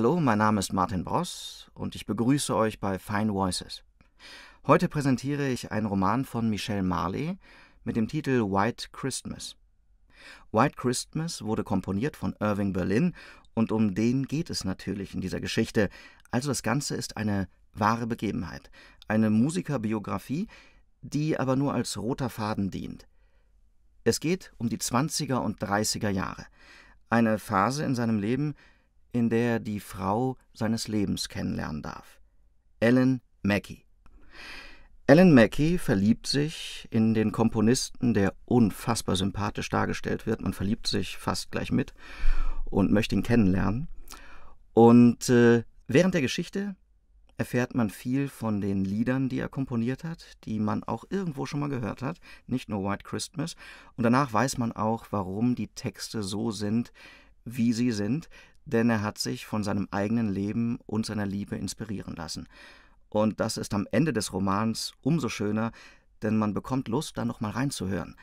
Hallo, mein Name ist Martin Bross und ich begrüße euch bei Fine Voices. Heute präsentiere ich einen Roman von Michelle Marley mit dem Titel White Christmas. White Christmas wurde komponiert von Irving Berlin und um den geht es natürlich in dieser Geschichte. Also das Ganze ist eine wahre Begebenheit, eine Musikerbiografie, die aber nur als roter Faden dient. Es geht um die 20er und 30er Jahre, eine Phase in seinem Leben, in der er die Frau seines Lebens kennenlernen darf, Ellen Mackey. Ellen Mackey verliebt sich in den Komponisten, der unfassbar sympathisch dargestellt wird. Man verliebt sich fast gleich mit und möchte ihn kennenlernen. Und äh, während der Geschichte erfährt man viel von den Liedern, die er komponiert hat, die man auch irgendwo schon mal gehört hat, nicht nur White Christmas. Und danach weiß man auch, warum die Texte so sind, wie sie sind denn er hat sich von seinem eigenen Leben und seiner Liebe inspirieren lassen. Und das ist am Ende des Romans umso schöner, denn man bekommt Lust, da nochmal reinzuhören.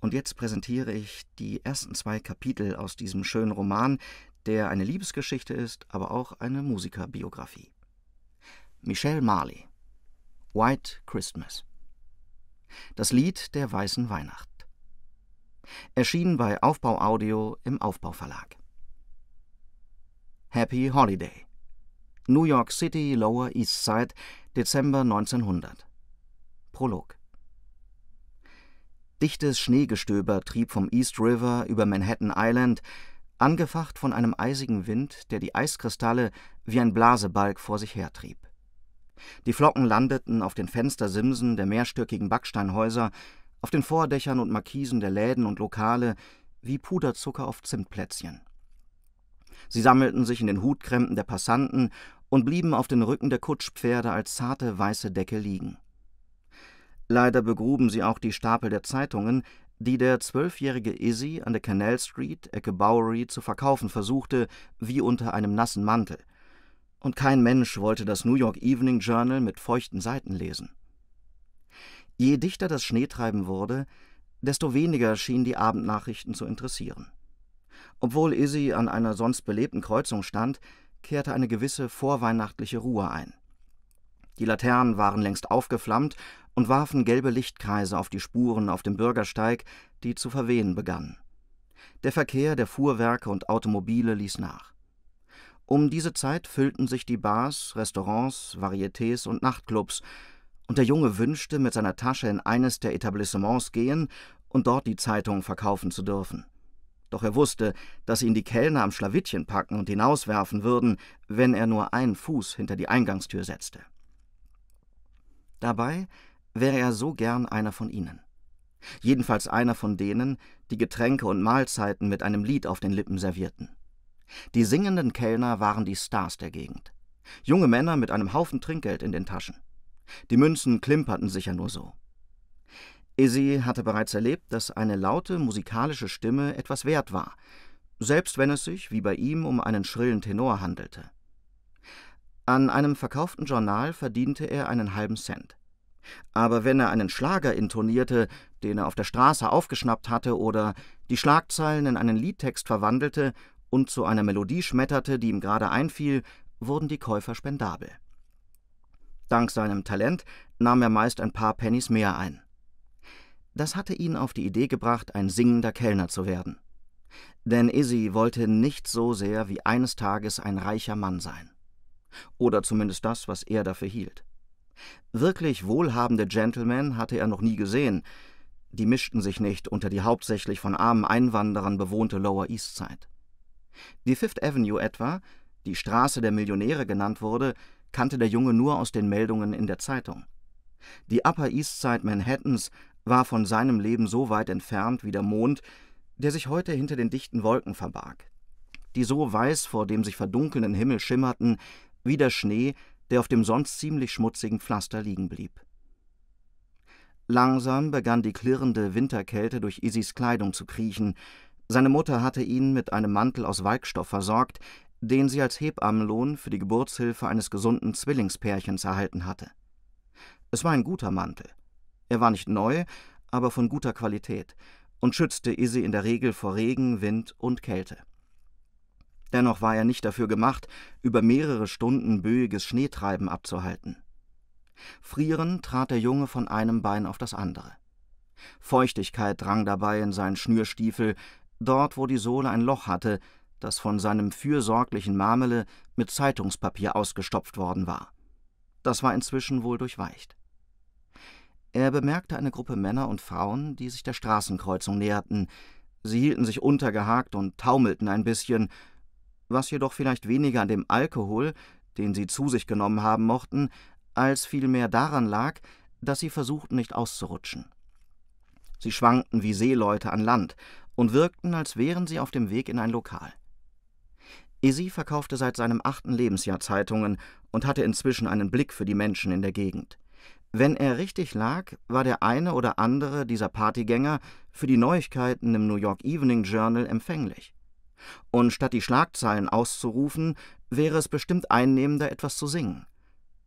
Und jetzt präsentiere ich die ersten zwei Kapitel aus diesem schönen Roman, der eine Liebesgeschichte ist, aber auch eine Musikerbiografie. Michelle Marley White Christmas Das Lied der weißen Weihnacht Erschienen bei Aufbau Audio im Aufbau Verlag Happy Holiday. New York City, Lower East Side, Dezember 1900. Prolog. Dichtes Schneegestöber trieb vom East River über Manhattan Island, angefacht von einem eisigen Wind, der die Eiskristalle wie ein Blasebalg vor sich hertrieb. Die Flocken landeten auf den Fenstersimsen der mehrstöckigen Backsteinhäuser, auf den Vordächern und Markisen der Läden und Lokale wie Puderzucker auf Zimtplätzchen. Sie sammelten sich in den Hutkrempen der Passanten und blieben auf den Rücken der Kutschpferde als zarte weiße Decke liegen. Leider begruben sie auch die Stapel der Zeitungen, die der zwölfjährige Izzy an der Canal Street, Ecke Bowery, zu verkaufen versuchte, wie unter einem nassen Mantel. Und kein Mensch wollte das New York Evening Journal mit feuchten Seiten lesen. Je dichter das Schneetreiben wurde, desto weniger schienen die Abendnachrichten zu interessieren. Obwohl Izzy an einer sonst belebten Kreuzung stand, kehrte eine gewisse vorweihnachtliche Ruhe ein. Die Laternen waren längst aufgeflammt und warfen gelbe Lichtkreise auf die Spuren auf dem Bürgersteig, die zu verwehen begannen. Der Verkehr der Fuhrwerke und Automobile ließ nach. Um diese Zeit füllten sich die Bars, Restaurants, Varietés und Nachtclubs, und der Junge wünschte, mit seiner Tasche in eines der Etablissements gehen und dort die Zeitung verkaufen zu dürfen doch er wusste, dass ihn die Kellner am Schlawittchen packen und hinauswerfen würden, wenn er nur einen Fuß hinter die Eingangstür setzte. Dabei wäre er so gern einer von ihnen. Jedenfalls einer von denen, die Getränke und Mahlzeiten mit einem Lied auf den Lippen servierten. Die singenden Kellner waren die Stars der Gegend. Junge Männer mit einem Haufen Trinkgeld in den Taschen. Die Münzen klimperten sicher nur so. Izzy hatte bereits erlebt, dass eine laute musikalische Stimme etwas wert war, selbst wenn es sich, wie bei ihm, um einen schrillen Tenor handelte. An einem verkauften Journal verdiente er einen halben Cent. Aber wenn er einen Schlager intonierte, den er auf der Straße aufgeschnappt hatte, oder die Schlagzeilen in einen Liedtext verwandelte und zu einer Melodie schmetterte, die ihm gerade einfiel, wurden die Käufer spendabel. Dank seinem Talent nahm er meist ein paar Pennys mehr ein. Das hatte ihn auf die Idee gebracht, ein singender Kellner zu werden. Denn Izzy wollte nicht so sehr wie eines Tages ein reicher Mann sein. Oder zumindest das, was er dafür hielt. Wirklich wohlhabende Gentlemen hatte er noch nie gesehen. Die mischten sich nicht unter die hauptsächlich von armen Einwanderern bewohnte Lower East Side. Die Fifth Avenue etwa, die Straße der Millionäre genannt wurde, kannte der Junge nur aus den Meldungen in der Zeitung. Die Upper East Side Manhattans war von seinem Leben so weit entfernt wie der Mond, der sich heute hinter den dichten Wolken verbarg, die so weiß vor dem sich verdunkelnden Himmel schimmerten, wie der Schnee, der auf dem sonst ziemlich schmutzigen Pflaster liegen blieb. Langsam begann die klirrende Winterkälte durch Isis Kleidung zu kriechen. Seine Mutter hatte ihn mit einem Mantel aus Walkstoff versorgt, den sie als Hebammenlohn für die Geburtshilfe eines gesunden Zwillingspärchens erhalten hatte. Es war ein guter Mantel, er war nicht neu, aber von guter Qualität und schützte Izzy in der Regel vor Regen, Wind und Kälte. Dennoch war er nicht dafür gemacht, über mehrere Stunden böiges Schneetreiben abzuhalten. Frierend trat der Junge von einem Bein auf das andere. Feuchtigkeit drang dabei in seinen Schnürstiefel, dort wo die Sohle ein Loch hatte, das von seinem fürsorglichen Marmele mit Zeitungspapier ausgestopft worden war. Das war inzwischen wohl durchweicht. Er bemerkte eine Gruppe Männer und Frauen, die sich der Straßenkreuzung näherten. Sie hielten sich untergehakt und taumelten ein bisschen, was jedoch vielleicht weniger an dem Alkohol, den sie zu sich genommen haben mochten, als vielmehr daran lag, dass sie versuchten, nicht auszurutschen. Sie schwankten wie Seeleute an Land und wirkten, als wären sie auf dem Weg in ein Lokal. Isi verkaufte seit seinem achten Lebensjahr Zeitungen und hatte inzwischen einen Blick für die Menschen in der Gegend. Wenn er richtig lag, war der eine oder andere dieser Partygänger für die Neuigkeiten im New York Evening Journal empfänglich. Und statt die Schlagzeilen auszurufen, wäre es bestimmt einnehmender, etwas zu singen.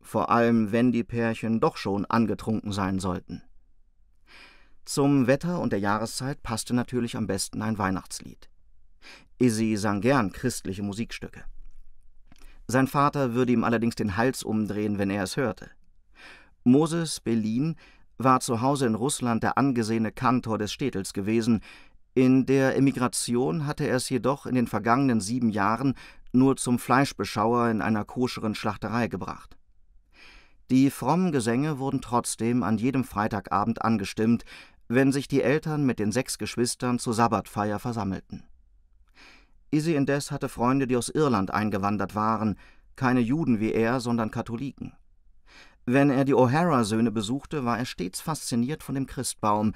Vor allem, wenn die Pärchen doch schon angetrunken sein sollten. Zum Wetter und der Jahreszeit passte natürlich am besten ein Weihnachtslied. Izzy sang gern christliche Musikstücke. Sein Vater würde ihm allerdings den Hals umdrehen, wenn er es hörte. Moses Belin war zu Hause in Russland der angesehene Kantor des Städtels gewesen, in der Emigration hatte er es jedoch in den vergangenen sieben Jahren nur zum Fleischbeschauer in einer koscheren Schlachterei gebracht. Die frommen Gesänge wurden trotzdem an jedem Freitagabend angestimmt, wenn sich die Eltern mit den sechs Geschwistern zur Sabbatfeier versammelten. Isi indes hatte Freunde, die aus Irland eingewandert waren, keine Juden wie er, sondern Katholiken. Wenn er die O'Hara-Söhne besuchte, war er stets fasziniert von dem Christbaum,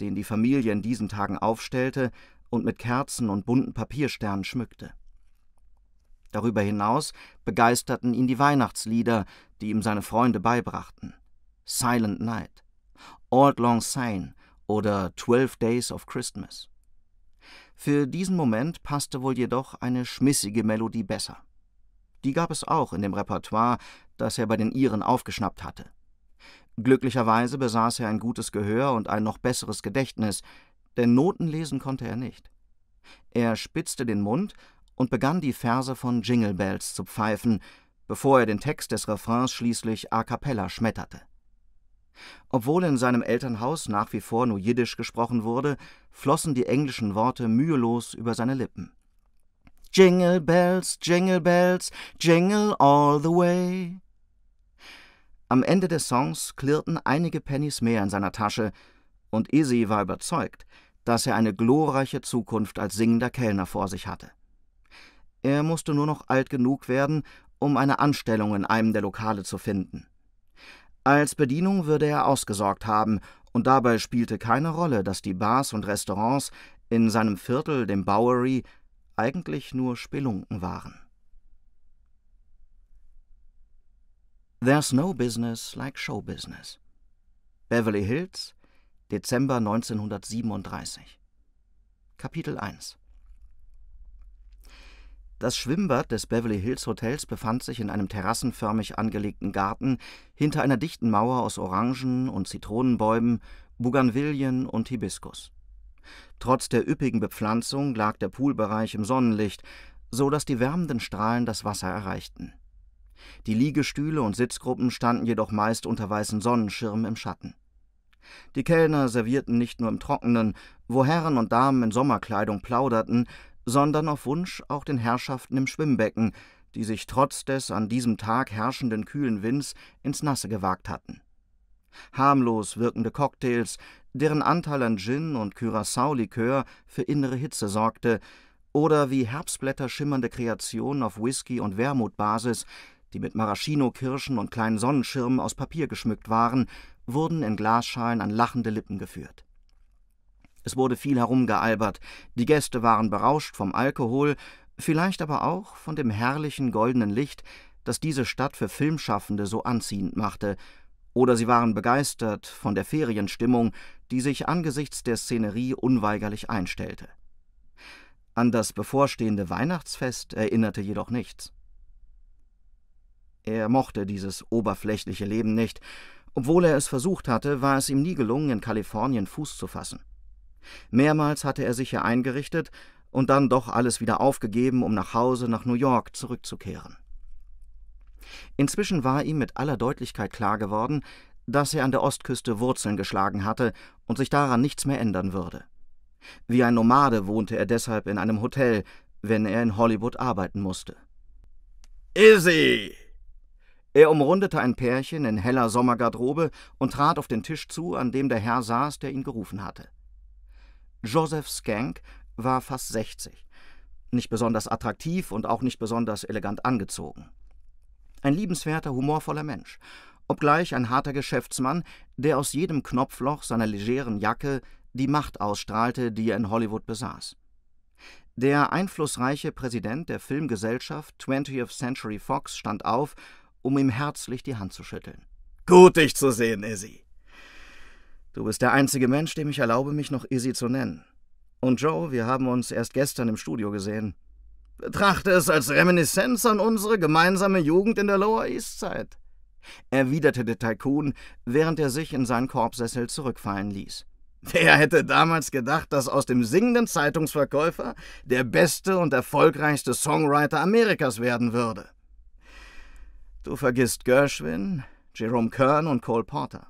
den die Familie in diesen Tagen aufstellte und mit Kerzen und bunten Papiersternen schmückte. Darüber hinaus begeisterten ihn die Weihnachtslieder, die ihm seine Freunde beibrachten. Silent Night, Old Long Syne oder Twelve Days of Christmas. Für diesen Moment passte wohl jedoch eine schmissige Melodie besser. Die gab es auch in dem Repertoire, das er bei den Iren aufgeschnappt hatte. Glücklicherweise besaß er ein gutes Gehör und ein noch besseres Gedächtnis, denn Noten lesen konnte er nicht. Er spitzte den Mund und begann die Verse von Jingle Bells zu pfeifen, bevor er den Text des Refrains schließlich a cappella schmetterte. Obwohl in seinem Elternhaus nach wie vor nur Jiddisch gesprochen wurde, flossen die englischen Worte mühelos über seine Lippen. Jingle bells, jingle bells, jingle all the way. Am Ende des Songs klirrten einige Pennies mehr in seiner Tasche, und Izzy war überzeugt, dass er eine glorreiche Zukunft als singender Kellner vor sich hatte. Er musste nur noch alt genug werden, um eine Anstellung in einem der Lokale zu finden. Als Bedienung würde er ausgesorgt haben, und dabei spielte keine Rolle, dass die Bars und Restaurants in seinem Viertel, dem Bowery, eigentlich nur Spelunken waren. There's no business like show business. Beverly Hills, Dezember 1937. Kapitel 1 Das Schwimmbad des Beverly Hills Hotels befand sich in einem terrassenförmig angelegten Garten hinter einer dichten Mauer aus Orangen und Zitronenbäumen, Bougainvillen und Hibiskus. Trotz der üppigen Bepflanzung lag der Poolbereich im Sonnenlicht, so dass die wärmenden Strahlen das Wasser erreichten. Die Liegestühle und Sitzgruppen standen jedoch meist unter weißen Sonnenschirmen im Schatten. Die Kellner servierten nicht nur im Trockenen, wo Herren und Damen in Sommerkleidung plauderten, sondern auf Wunsch auch den Herrschaften im Schwimmbecken, die sich trotz des an diesem Tag herrschenden kühlen Winds ins Nasse gewagt hatten harmlos wirkende Cocktails, deren Anteil an Gin und Curacao-Likör für innere Hitze sorgte, oder wie Herbstblätter schimmernde Kreationen auf Whisky- und Wermutbasis, die mit Maraschino-Kirschen und kleinen Sonnenschirmen aus Papier geschmückt waren, wurden in Glasschalen an lachende Lippen geführt. Es wurde viel herumgealbert, die Gäste waren berauscht vom Alkohol, vielleicht aber auch von dem herrlichen goldenen Licht, das diese Stadt für Filmschaffende so anziehend machte oder sie waren begeistert von der Ferienstimmung, die sich angesichts der Szenerie unweigerlich einstellte. An das bevorstehende Weihnachtsfest erinnerte jedoch nichts. Er mochte dieses oberflächliche Leben nicht, obwohl er es versucht hatte, war es ihm nie gelungen, in Kalifornien Fuß zu fassen. Mehrmals hatte er sich hier eingerichtet und dann doch alles wieder aufgegeben, um nach Hause nach New York zurückzukehren. Inzwischen war ihm mit aller Deutlichkeit klar geworden, dass er an der Ostküste Wurzeln geschlagen hatte und sich daran nichts mehr ändern würde. Wie ein Nomade wohnte er deshalb in einem Hotel, wenn er in Hollywood arbeiten musste. Izzy! Er umrundete ein Pärchen in heller Sommergarderobe und trat auf den Tisch zu, an dem der Herr saß, der ihn gerufen hatte. Joseph Skank war fast 60, nicht besonders attraktiv und auch nicht besonders elegant angezogen. Ein liebenswerter, humorvoller Mensch, obgleich ein harter Geschäftsmann, der aus jedem Knopfloch seiner legeren Jacke die Macht ausstrahlte, die er in Hollywood besaß. Der einflussreiche Präsident der Filmgesellschaft 20th Century Fox stand auf, um ihm herzlich die Hand zu schütteln. Gut, dich zu sehen, Izzy. Du bist der einzige Mensch, dem ich erlaube, mich noch Izzy zu nennen. Und Joe, wir haben uns erst gestern im Studio gesehen. Betrachte es als Reminiszenz an unsere gemeinsame Jugend in der Lower East Side, erwiderte der Tycoon, während er sich in seinen Korbsessel zurückfallen ließ. Wer hätte damals gedacht, dass aus dem singenden Zeitungsverkäufer der beste und erfolgreichste Songwriter Amerikas werden würde? Du vergisst Gershwin, Jerome Kern und Cole Porter.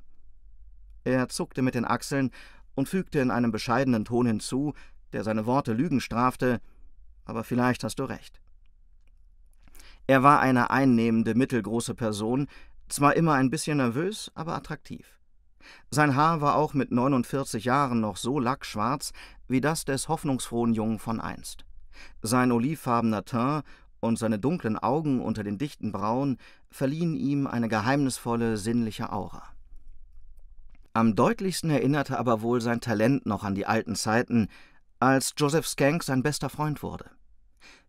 Er zuckte mit den Achseln und fügte in einem bescheidenen Ton hinzu, der seine Worte Lügen strafte, aber vielleicht hast du recht. Er war eine einnehmende, mittelgroße Person, zwar immer ein bisschen nervös, aber attraktiv. Sein Haar war auch mit 49 Jahren noch so lackschwarz wie das des hoffnungsfrohen Jungen von einst. Sein olivfarbener Teint und seine dunklen Augen unter den dichten Brauen verliehen ihm eine geheimnisvolle, sinnliche Aura. Am deutlichsten erinnerte aber wohl sein Talent noch an die alten Zeiten, als Joseph Skank sein bester Freund wurde.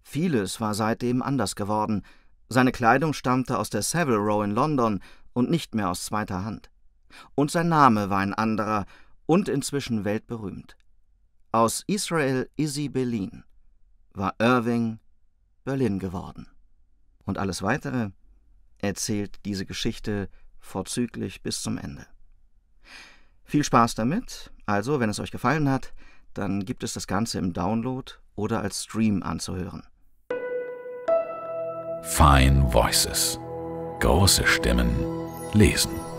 Vieles war seitdem anders geworden. Seine Kleidung stammte aus der Savile Row in London und nicht mehr aus zweiter Hand. Und sein Name war ein anderer und inzwischen weltberühmt. Aus Israel Izzy Berlin war Irving Berlin geworden. Und alles Weitere erzählt diese Geschichte vorzüglich bis zum Ende. Viel Spaß damit, also wenn es euch gefallen hat, dann gibt es das Ganze im Download oder als Stream anzuhören. Fine Voices. Große Stimmen lesen.